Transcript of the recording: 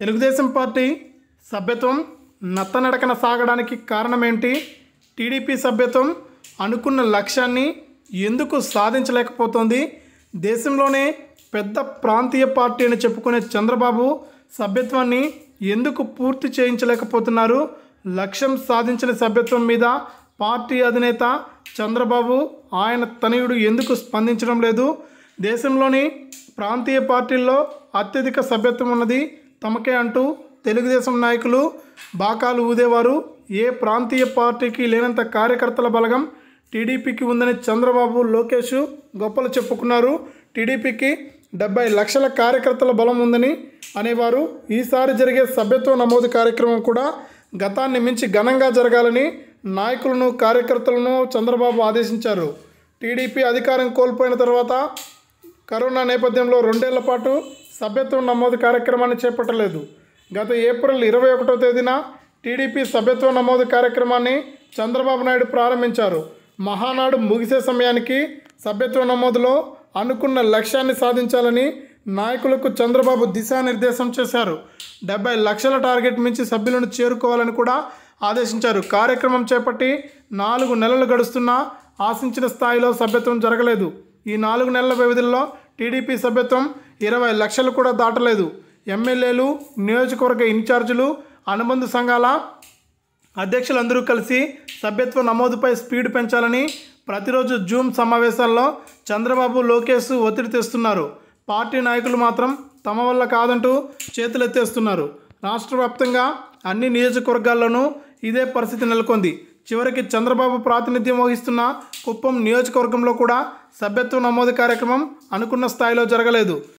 Telugu Desam party సభ్యత్వం నత్తనడకన సాగడానికి కారణమేంటి TDP సభ్యత్వం అనుకున్న లక్ష్యాన్ని ఎందుకు సాధించలేకపోతుంది దేశంలోనే పెద్ద ప్రాంతీయ పార్టీ అని చెప్పుకునే చంద్రబాబు సభ్యత్వాన్ని ఎందుకు పూర్తి చేయించలేకపోతున్నారు లక్ష్యం సాధించిన సభ్యత్వం మీద పార్టీ అధినేత చంద్రబాబు ఆయన తనయుడు ఎందుకు స్పందించడం లేదు దేశంలోని ప్రాంతీయ పార్టీల్లో అత్యధిక సభ్యత్వం ఉన్నది తమకే అంటూ తెలుగుదేశం నాయకులు బాకాలు ఊదేవారు ఏ ప్రాంతీయ పార్టీకి లేనంత కార్యకర్తల బలగం టీడీపీకి ఉందని చంద్రబాబు లోకేష్ గొప్పలు చెప్పుకున్నారు టీడీపీకి డెబ్బై లక్షల కార్యకర్తల బలం ఉందని అనేవారు ఈసారి జరిగే సభ్యత్వ నమోదు కార్యక్రమం కూడా గతాన్ని మించి ఘనంగా జరగాలని నాయకులను కార్యకర్తలను చంద్రబాబు ఆదేశించారు టీడీపీ అధికారం కోల్పోయిన తర్వాత కరోనా నేపథ్యంలో రెండేళ్ల పాటు సభ్యత్వం నమోదు కార్యక్రమాన్ని చేపట్టలేదు గత ఏప్రిల్ ఇరవై ఒకటో తేదీన టీడీపీ సభ్యత్వ నమోదు కార్యక్రమాన్ని చంద్రబాబు నాయుడు ప్రారంభించారు మహానాడు ముగిసే సమయానికి సభ్యత్వ నమోదులో అనుకున్న లక్ష్యాన్ని సాధించాలని నాయకులకు చంద్రబాబు దిశానిర్దేశం చేశారు డెబ్బై లక్షల టార్గెట్ మించి సభ్యులను చేరుకోవాలని కూడా ఆదేశించారు కార్యక్రమం చేపట్టి నాలుగు నెలలు గడుస్తున్నా ఆశించిన స్థాయిలో సభ్యత్వం జరగలేదు ఈ నాలుగు నెలల వ్యవధిలో టీడీపీ సభ్యత్వం ఇరవై లక్షలు కూడా దాటలేదు ఎమ్మెల్యేలు నియోజకవర్గ ఇన్ఛార్జీలు అనుబంధ సంఘాల అధ్యక్షులందరూ కలిసి సభ్యత్వ నమోదుపై స్పీడ్ పెంచాలని ప్రతిరోజు జూమ్ సమావేశాల్లో చంద్రబాబు లోకేష్ ఒత్తిడి తెస్తున్నారు పార్టీ నాయకులు మాత్రం తమ వల్ల కాదంటూ చేతులెత్తేస్తున్నారు రాష్ట్ర వ్యాప్తంగా అన్ని నియోజకవర్గాల్లోనూ ఇదే పరిస్థితి నెలకొంది చివరికి చంద్రబాబు ప్రాతినిధ్యం వహిస్తున్న కుప్పం నియోజకవర్గంలో కూడా సభ్యత్వ నమోదు కార్యక్రమం అనుకున్న స్థాయిలో జరగలేదు